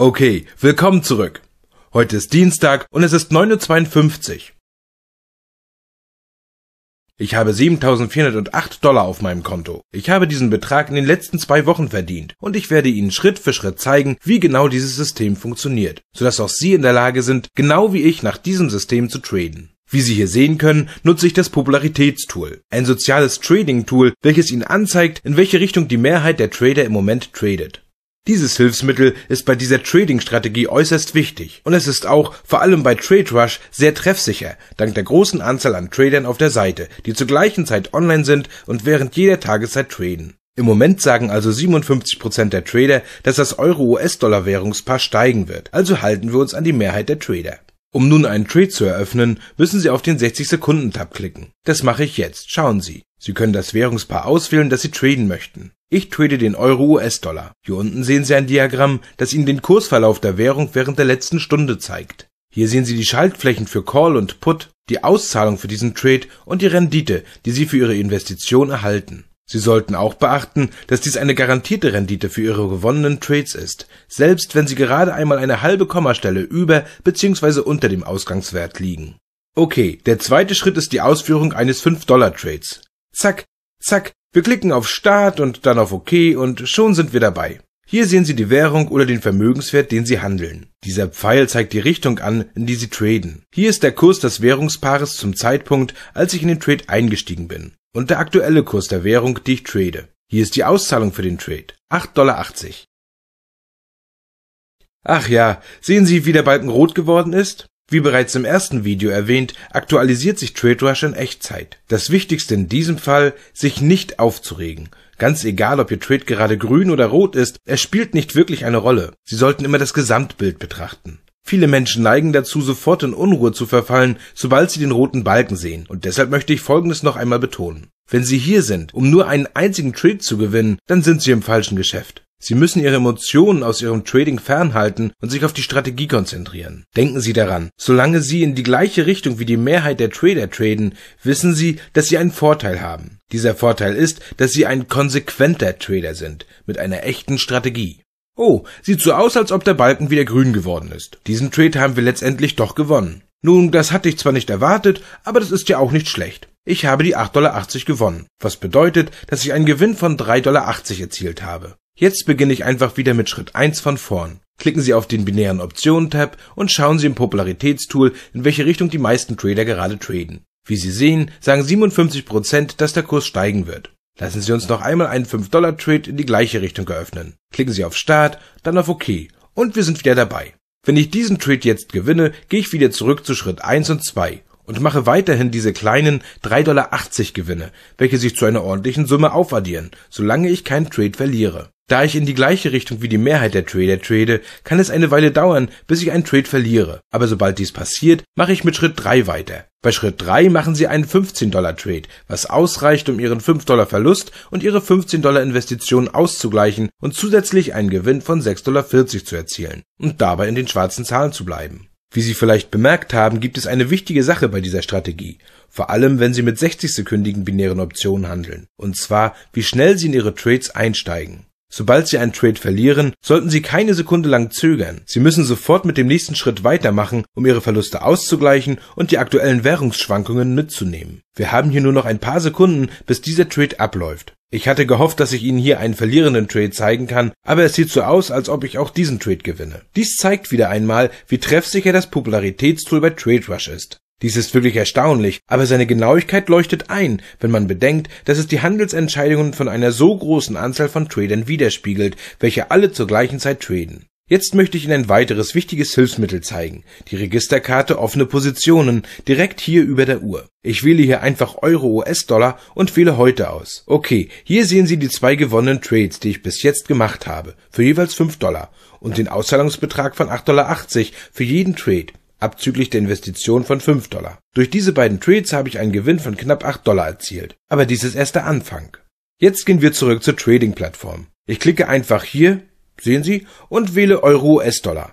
Okay, willkommen zurück. Heute ist Dienstag und es ist 9.52 Uhr. Ich habe 7.408 Dollar auf meinem Konto. Ich habe diesen Betrag in den letzten zwei Wochen verdient und ich werde Ihnen Schritt für Schritt zeigen, wie genau dieses System funktioniert, sodass auch Sie in der Lage sind, genau wie ich nach diesem System zu traden. Wie Sie hier sehen können, nutze ich das Popularitätstool, ein soziales Trading-Tool, welches Ihnen anzeigt, in welche Richtung die Mehrheit der Trader im Moment tradet. Dieses Hilfsmittel ist bei dieser Trading-Strategie äußerst wichtig und es ist auch, vor allem bei Trade Rush sehr treffsicher, dank der großen Anzahl an Tradern auf der Seite, die zur gleichen Zeit online sind und während jeder Tageszeit traden. Im Moment sagen also 57% der Trader, dass das Euro-US-Dollar-Währungspaar steigen wird, also halten wir uns an die Mehrheit der Trader. Um nun einen Trade zu eröffnen, müssen Sie auf den 60-Sekunden-Tab klicken. Das mache ich jetzt, schauen Sie. Sie können das Währungspaar auswählen, das Sie traden möchten. Ich trade den Euro-US-Dollar. Hier unten sehen Sie ein Diagramm, das Ihnen den Kursverlauf der Währung während der letzten Stunde zeigt. Hier sehen Sie die Schaltflächen für Call und Put, die Auszahlung für diesen Trade und die Rendite, die Sie für Ihre Investition erhalten. Sie sollten auch beachten, dass dies eine garantierte Rendite für Ihre gewonnenen Trades ist, selbst wenn Sie gerade einmal eine halbe Kommastelle über bzw. unter dem Ausgangswert liegen. Okay, der zweite Schritt ist die Ausführung eines 5-Dollar-Trades. Zack, zack, wir klicken auf Start und dann auf OK und schon sind wir dabei. Hier sehen Sie die Währung oder den Vermögenswert, den Sie handeln. Dieser Pfeil zeigt die Richtung an, in die Sie traden. Hier ist der Kurs des Währungspaares zum Zeitpunkt, als ich in den Trade eingestiegen bin und der aktuelle Kurs der Währung, die ich trade. Hier ist die Auszahlung für den Trade. 8,80 Dollar. Ach ja, sehen Sie, wie der Balken rot geworden ist? Wie bereits im ersten Video erwähnt, aktualisiert sich TradeRush in Echtzeit. Das Wichtigste in diesem Fall, sich nicht aufzuregen. Ganz egal, ob Ihr Trade gerade grün oder rot ist, es spielt nicht wirklich eine Rolle. Sie sollten immer das Gesamtbild betrachten. Viele Menschen neigen dazu, sofort in Unruhe zu verfallen, sobald sie den roten Balken sehen, und deshalb möchte ich Folgendes noch einmal betonen. Wenn Sie hier sind, um nur einen einzigen Trade zu gewinnen, dann sind Sie im falschen Geschäft. Sie müssen Ihre Emotionen aus Ihrem Trading fernhalten und sich auf die Strategie konzentrieren. Denken Sie daran, solange Sie in die gleiche Richtung wie die Mehrheit der Trader traden, wissen Sie, dass Sie einen Vorteil haben. Dieser Vorteil ist, dass Sie ein konsequenter Trader sind, mit einer echten Strategie. Oh, sieht so aus, als ob der Balken wieder grün geworden ist. Diesen Trade haben wir letztendlich doch gewonnen. Nun, das hatte ich zwar nicht erwartet, aber das ist ja auch nicht schlecht. Ich habe die 8,80 Dollar gewonnen, was bedeutet, dass ich einen Gewinn von 3,80 Dollar erzielt habe. Jetzt beginne ich einfach wieder mit Schritt 1 von vorn. Klicken Sie auf den binären Optionen-Tab und schauen Sie im Popularitätstool, in welche Richtung die meisten Trader gerade traden. Wie Sie sehen, sagen 57%, dass der Kurs steigen wird. Lassen Sie uns noch einmal einen 5-Dollar-Trade in die gleiche Richtung eröffnen. Klicken Sie auf Start, dann auf OK und wir sind wieder dabei. Wenn ich diesen Trade jetzt gewinne, gehe ich wieder zurück zu Schritt 1 und 2 und mache weiterhin diese kleinen 3,80 Dollar Gewinne, welche sich zu einer ordentlichen Summe aufaddieren, solange ich keinen Trade verliere. Da ich in die gleiche Richtung wie die Mehrheit der Trader trade, kann es eine Weile dauern, bis ich einen Trade verliere. Aber sobald dies passiert, mache ich mit Schritt 3 weiter. Bei Schritt 3 machen Sie einen 15-Dollar-Trade, was ausreicht, um Ihren 5-Dollar-Verlust und Ihre 15-Dollar-Investition auszugleichen und zusätzlich einen Gewinn von 6,40 Dollar zu erzielen und dabei in den schwarzen Zahlen zu bleiben. Wie Sie vielleicht bemerkt haben, gibt es eine wichtige Sache bei dieser Strategie, vor allem wenn Sie mit 60-sekündigen binären Optionen handeln, und zwar, wie schnell Sie in Ihre Trades einsteigen Sobald Sie einen Trade verlieren, sollten Sie keine Sekunde lang zögern. Sie müssen sofort mit dem nächsten Schritt weitermachen, um Ihre Verluste auszugleichen und die aktuellen Währungsschwankungen mitzunehmen. Wir haben hier nur noch ein paar Sekunden, bis dieser Trade abläuft. Ich hatte gehofft, dass ich Ihnen hier einen verlierenden Trade zeigen kann, aber es sieht so aus, als ob ich auch diesen Trade gewinne. Dies zeigt wieder einmal, wie treffsicher das Popularitätstool bei TradeRush ist. Dies ist wirklich erstaunlich, aber seine Genauigkeit leuchtet ein, wenn man bedenkt, dass es die Handelsentscheidungen von einer so großen Anzahl von Tradern widerspiegelt, welche alle zur gleichen Zeit traden. Jetzt möchte ich Ihnen ein weiteres wichtiges Hilfsmittel zeigen, die Registerkarte offene Positionen, direkt hier über der Uhr. Ich wähle hier einfach Euro US-Dollar und wähle heute aus. Okay, hier sehen Sie die zwei gewonnenen Trades, die ich bis jetzt gemacht habe, für jeweils 5 Dollar und den Auszahlungsbetrag von 8,80 Dollar für jeden Trade abzüglich der Investition von 5 Dollar. Durch diese beiden Trades habe ich einen Gewinn von knapp 8 Dollar erzielt. Aber dies ist erst der Anfang. Jetzt gehen wir zurück zur Trading-Plattform. Ich klicke einfach hier, sehen Sie, und wähle Euro-US-Dollar.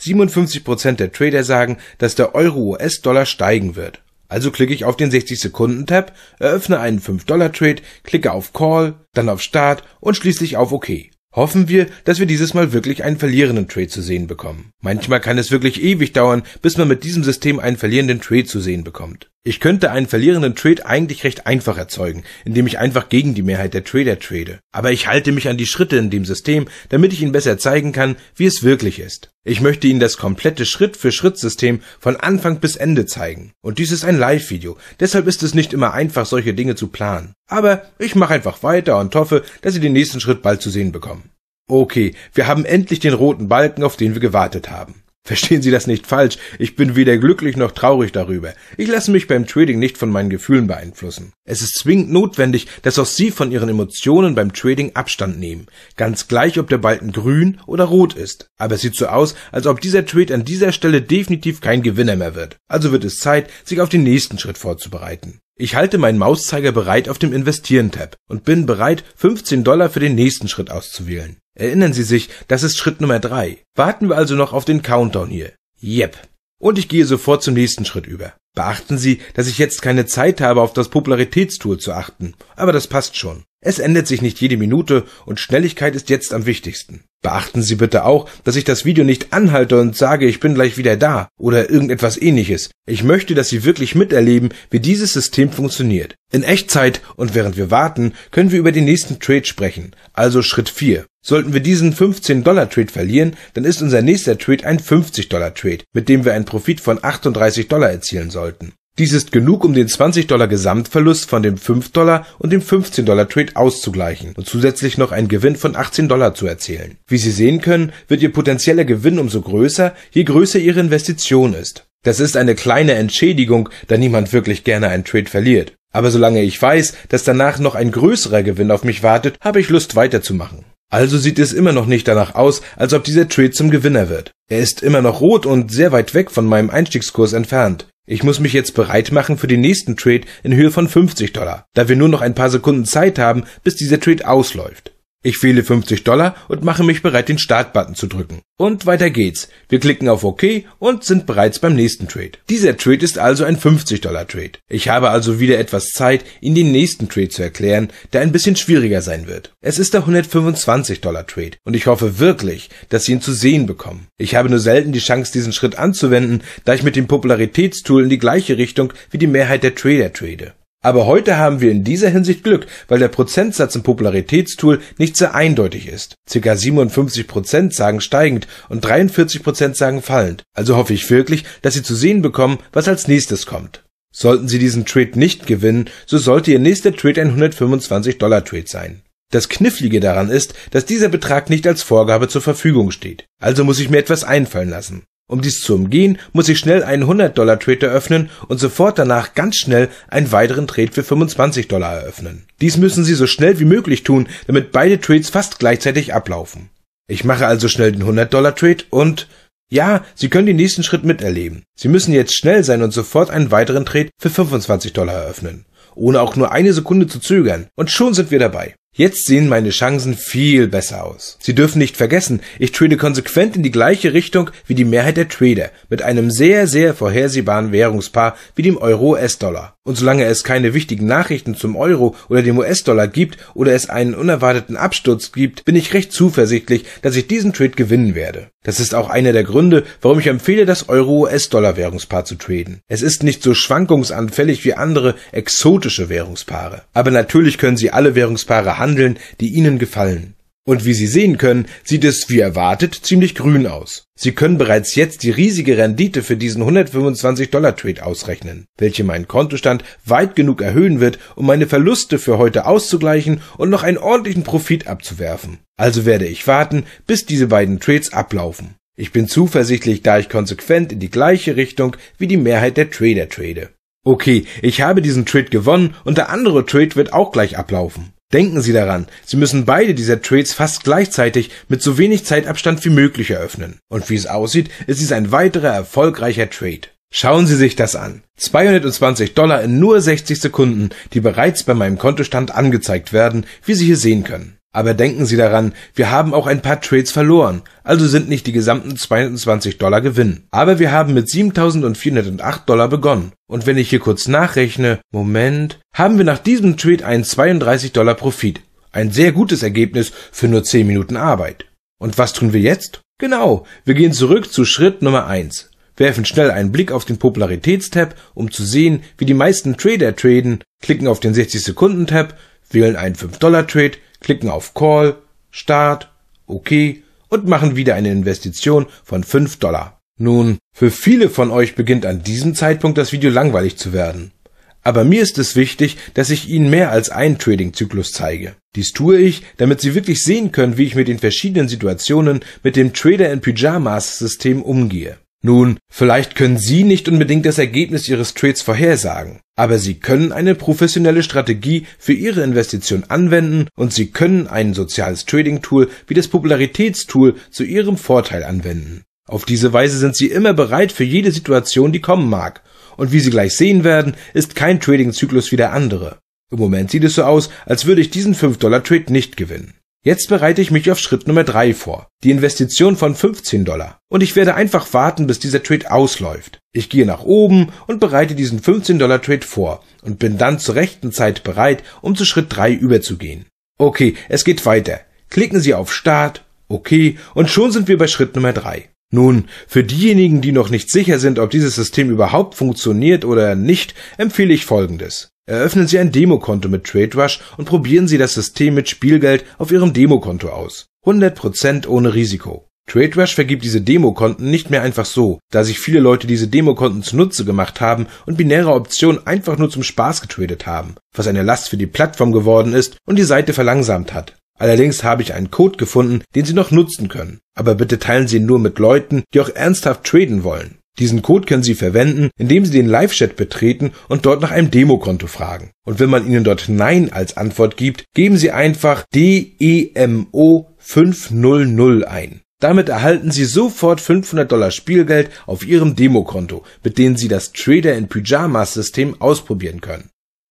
57% der Trader sagen, dass der Euro-US-Dollar steigen wird. Also klicke ich auf den 60-Sekunden-Tab, eröffne einen 5-Dollar-Trade, klicke auf Call, dann auf Start und schließlich auf OK. Hoffen wir, dass wir dieses Mal wirklich einen verlierenden Trade zu sehen bekommen. Manchmal kann es wirklich ewig dauern, bis man mit diesem System einen verlierenden Trade zu sehen bekommt. Ich könnte einen verlierenden Trade eigentlich recht einfach erzeugen, indem ich einfach gegen die Mehrheit der Trader trade. Aber ich halte mich an die Schritte in dem System, damit ich Ihnen besser zeigen kann, wie es wirklich ist. Ich möchte Ihnen das komplette Schritt-für-Schritt-System von Anfang bis Ende zeigen. Und dies ist ein Live-Video, deshalb ist es nicht immer einfach, solche Dinge zu planen. Aber ich mache einfach weiter und hoffe, dass Sie den nächsten Schritt bald zu sehen bekommen. Okay, wir haben endlich den roten Balken, auf den wir gewartet haben. Verstehen Sie das nicht falsch, ich bin weder glücklich noch traurig darüber. Ich lasse mich beim Trading nicht von meinen Gefühlen beeinflussen. Es ist zwingend notwendig, dass auch Sie von Ihren Emotionen beim Trading Abstand nehmen, ganz gleich ob der Balken grün oder rot ist. Aber es sieht so aus, als ob dieser Trade an dieser Stelle definitiv kein Gewinner mehr wird. Also wird es Zeit, sich auf den nächsten Schritt vorzubereiten. Ich halte meinen Mauszeiger bereit auf dem Investieren-Tab und bin bereit, 15 Dollar für den nächsten Schritt auszuwählen. Erinnern Sie sich, das ist Schritt Nummer 3. Warten wir also noch auf den Countdown hier. Yep. Und ich gehe sofort zum nächsten Schritt über. Beachten Sie, dass ich jetzt keine Zeit habe, auf das Popularitätstool zu achten, aber das passt schon. Es ändert sich nicht jede Minute und Schnelligkeit ist jetzt am wichtigsten. Beachten Sie bitte auch, dass ich das Video nicht anhalte und sage, ich bin gleich wieder da oder irgendetwas ähnliches. Ich möchte, dass Sie wirklich miterleben, wie dieses System funktioniert. In Echtzeit und während wir warten, können wir über den nächsten Trade sprechen, also Schritt 4. Sollten wir diesen 15-Dollar-Trade verlieren, dann ist unser nächster Trade ein 50-Dollar-Trade, mit dem wir einen Profit von 38 Dollar erzielen sollten. Dies ist genug, um den 20 Dollar Gesamtverlust von dem 5 Dollar und dem 15 Dollar Trade auszugleichen und zusätzlich noch einen Gewinn von 18 Dollar zu erzielen. Wie Sie sehen können, wird Ihr potenzieller Gewinn umso größer, je größer Ihre Investition ist. Das ist eine kleine Entschädigung, da niemand wirklich gerne einen Trade verliert. Aber solange ich weiß, dass danach noch ein größerer Gewinn auf mich wartet, habe ich Lust weiterzumachen. Also sieht es immer noch nicht danach aus, als ob dieser Trade zum Gewinner wird. Er ist immer noch rot und sehr weit weg von meinem Einstiegskurs entfernt. Ich muss mich jetzt bereit machen für den nächsten Trade in Höhe von 50 Dollar, da wir nur noch ein paar Sekunden Zeit haben, bis dieser Trade ausläuft. Ich wähle 50 Dollar und mache mich bereit, den Startbutton zu drücken. Und weiter geht's. Wir klicken auf OK und sind bereits beim nächsten Trade. Dieser Trade ist also ein 50 Dollar Trade. Ich habe also wieder etwas Zeit, Ihnen den nächsten Trade zu erklären, der ein bisschen schwieriger sein wird. Es ist der 125 Dollar Trade und ich hoffe wirklich, dass Sie ihn zu sehen bekommen. Ich habe nur selten die Chance, diesen Schritt anzuwenden, da ich mit dem Popularitätstool in die gleiche Richtung wie die Mehrheit der Trader trade. Aber heute haben wir in dieser Hinsicht Glück, weil der Prozentsatz im Popularitätstool nicht sehr eindeutig ist. Circa 57 sagen steigend und 43 sagen fallend. Also hoffe ich wirklich, dass Sie zu sehen bekommen, was als nächstes kommt. Sollten Sie diesen Trade nicht gewinnen, so sollte Ihr nächster Trade ein 125 Dollar Trade sein. Das Knifflige daran ist, dass dieser Betrag nicht als Vorgabe zur Verfügung steht. Also muss ich mir etwas einfallen lassen. Um dies zu umgehen, muss ich schnell einen 100-Dollar-Trade eröffnen und sofort danach ganz schnell einen weiteren Trade für 25 Dollar eröffnen. Dies müssen Sie so schnell wie möglich tun, damit beide Trades fast gleichzeitig ablaufen. Ich mache also schnell den 100-Dollar-Trade und ja, Sie können den nächsten Schritt miterleben. Sie müssen jetzt schnell sein und sofort einen weiteren Trade für 25 Dollar eröffnen, ohne auch nur eine Sekunde zu zögern, und schon sind wir dabei. Jetzt sehen meine Chancen viel besser aus. Sie dürfen nicht vergessen, ich trade konsequent in die gleiche Richtung wie die Mehrheit der Trader, mit einem sehr, sehr vorhersehbaren Währungspaar wie dem Euro-US-Dollar. Und solange es keine wichtigen Nachrichten zum Euro oder dem US-Dollar gibt oder es einen unerwarteten Absturz gibt, bin ich recht zuversichtlich, dass ich diesen Trade gewinnen werde. Das ist auch einer der Gründe, warum ich empfehle, das Euro-US-Dollar-Währungspaar zu traden. Es ist nicht so schwankungsanfällig wie andere exotische Währungspaare. Aber natürlich können Sie alle Währungspaare handeln, die Ihnen gefallen. Und wie Sie sehen können, sieht es, wie erwartet, ziemlich grün aus. Sie können bereits jetzt die riesige Rendite für diesen 125-Dollar-Trade ausrechnen, welche meinen Kontostand weit genug erhöhen wird, um meine Verluste für heute auszugleichen und noch einen ordentlichen Profit abzuwerfen. Also werde ich warten, bis diese beiden Trades ablaufen. Ich bin zuversichtlich, da ich konsequent in die gleiche Richtung wie die Mehrheit der Trader trade. Okay, ich habe diesen Trade gewonnen und der andere Trade wird auch gleich ablaufen. Denken Sie daran, Sie müssen beide dieser Trades fast gleichzeitig mit so wenig Zeitabstand wie möglich eröffnen. Und wie es aussieht, ist dies ein weiterer erfolgreicher Trade. Schauen Sie sich das an. 220 Dollar in nur 60 Sekunden, die bereits bei meinem Kontostand angezeigt werden, wie Sie hier sehen können. Aber denken Sie daran, wir haben auch ein paar Trades verloren, also sind nicht die gesamten 22 Dollar Gewinn. Aber wir haben mit 7408 Dollar begonnen. Und wenn ich hier kurz nachrechne, Moment, haben wir nach diesem Trade einen 32 Dollar Profit. Ein sehr gutes Ergebnis für nur 10 Minuten Arbeit. Und was tun wir jetzt? Genau, wir gehen zurück zu Schritt Nummer 1. Werfen schnell einen Blick auf den Popularitätstab, um zu sehen, wie die meisten Trader traden, klicken auf den 60 Sekunden Tab, wählen einen 5 Dollar Trade, klicken auf Call, Start, OK und machen wieder eine Investition von 5 Dollar. Nun, für viele von euch beginnt an diesem Zeitpunkt das Video langweilig zu werden. Aber mir ist es wichtig, dass ich Ihnen mehr als einen Trading-Zyklus zeige. Dies tue ich, damit Sie wirklich sehen können, wie ich mit den verschiedenen Situationen mit dem Trader in Pyjamas System umgehe. Nun, vielleicht können Sie nicht unbedingt das Ergebnis Ihres Trades vorhersagen, aber Sie können eine professionelle Strategie für Ihre Investition anwenden und Sie können ein soziales Trading-Tool wie das Popularitätstool zu Ihrem Vorteil anwenden. Auf diese Weise sind Sie immer bereit für jede Situation, die kommen mag. Und wie Sie gleich sehen werden, ist kein Trading-Zyklus wie der andere. Im Moment sieht es so aus, als würde ich diesen 5-Dollar-Trade nicht gewinnen. Jetzt bereite ich mich auf Schritt Nummer 3 vor, die Investition von 15 Dollar. Und ich werde einfach warten, bis dieser Trade ausläuft. Ich gehe nach oben und bereite diesen 15 Dollar Trade vor und bin dann zur rechten Zeit bereit, um zu Schritt 3 überzugehen. Okay, es geht weiter. Klicken Sie auf Start, okay, und schon sind wir bei Schritt Nummer 3. Nun, für diejenigen, die noch nicht sicher sind, ob dieses System überhaupt funktioniert oder nicht, empfehle ich Folgendes. Eröffnen Sie ein Demokonto mit TradeRush und probieren Sie das System mit Spielgeld auf Ihrem Demokonto aus. 100% ohne Risiko. TradeRush vergibt diese Demokonten nicht mehr einfach so, da sich viele Leute diese Demokonten zunutze gemacht haben und binäre Optionen einfach nur zum Spaß getradet haben, was eine Last für die Plattform geworden ist und die Seite verlangsamt hat. Allerdings habe ich einen Code gefunden, den Sie noch nutzen können. Aber bitte teilen Sie ihn nur mit Leuten, die auch ernsthaft traden wollen. Diesen Code können Sie verwenden, indem Sie den Live-Chat betreten und dort nach einem Demokonto fragen. Und wenn man Ihnen dort Nein als Antwort gibt, geben Sie einfach DEMO 500 ein. Damit erhalten Sie sofort 500 Dollar Spielgeld auf Ihrem Demokonto, mit denen Sie das Trader in Pyjamas System ausprobieren können.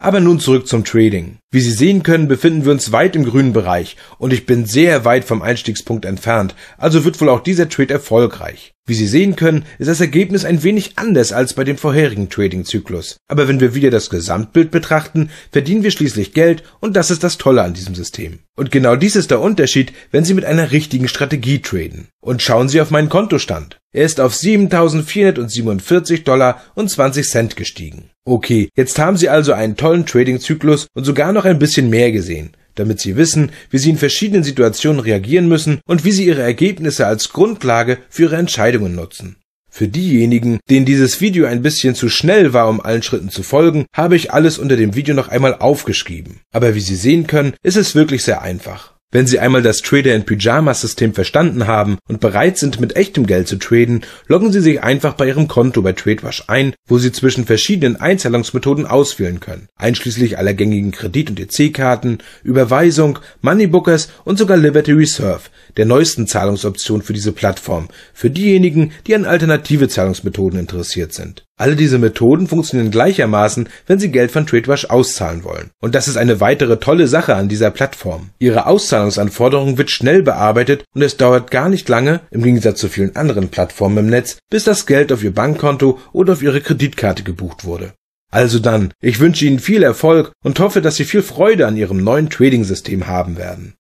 Aber nun zurück zum Trading. Wie Sie sehen können, befinden wir uns weit im grünen Bereich und ich bin sehr weit vom Einstiegspunkt entfernt, also wird wohl auch dieser Trade erfolgreich. Wie Sie sehen können, ist das Ergebnis ein wenig anders als bei dem vorherigen Trading-Zyklus. Aber wenn wir wieder das Gesamtbild betrachten, verdienen wir schließlich Geld und das ist das Tolle an diesem System. Und genau dies ist der Unterschied, wenn Sie mit einer richtigen Strategie traden. Und schauen Sie auf meinen Kontostand. Er ist auf 7.447 Dollar und 20 Cent gestiegen. Okay, jetzt haben Sie also einen tollen Trading-Zyklus und sogar noch ein bisschen mehr gesehen damit sie wissen, wie sie in verschiedenen Situationen reagieren müssen und wie sie ihre Ergebnisse als Grundlage für ihre Entscheidungen nutzen. Für diejenigen, denen dieses Video ein bisschen zu schnell war, um allen Schritten zu folgen, habe ich alles unter dem Video noch einmal aufgeschrieben. Aber wie Sie sehen können, ist es wirklich sehr einfach. Wenn Sie einmal das Trader in Pyjamas System verstanden haben und bereit sind, mit echtem Geld zu traden, loggen Sie sich einfach bei Ihrem Konto bei TradeWash ein, wo Sie zwischen verschiedenen Einzahlungsmethoden auswählen können, einschließlich aller gängigen Kredit- und EC-Karten, Überweisung, Moneybookers und sogar Liberty Reserve, der neuesten Zahlungsoption für diese Plattform, für diejenigen, die an alternative Zahlungsmethoden interessiert sind alle diese Methoden funktionieren gleichermaßen, wenn Sie Geld von Tradewatch auszahlen wollen. Und das ist eine weitere tolle Sache an dieser Plattform. Ihre Auszahlungsanforderung wird schnell bearbeitet und es dauert gar nicht lange, im Gegensatz zu vielen anderen Plattformen im Netz, bis das Geld auf Ihr Bankkonto oder auf Ihre Kreditkarte gebucht wurde. Also dann, ich wünsche Ihnen viel Erfolg und hoffe, dass Sie viel Freude an Ihrem neuen Trading-System haben werden.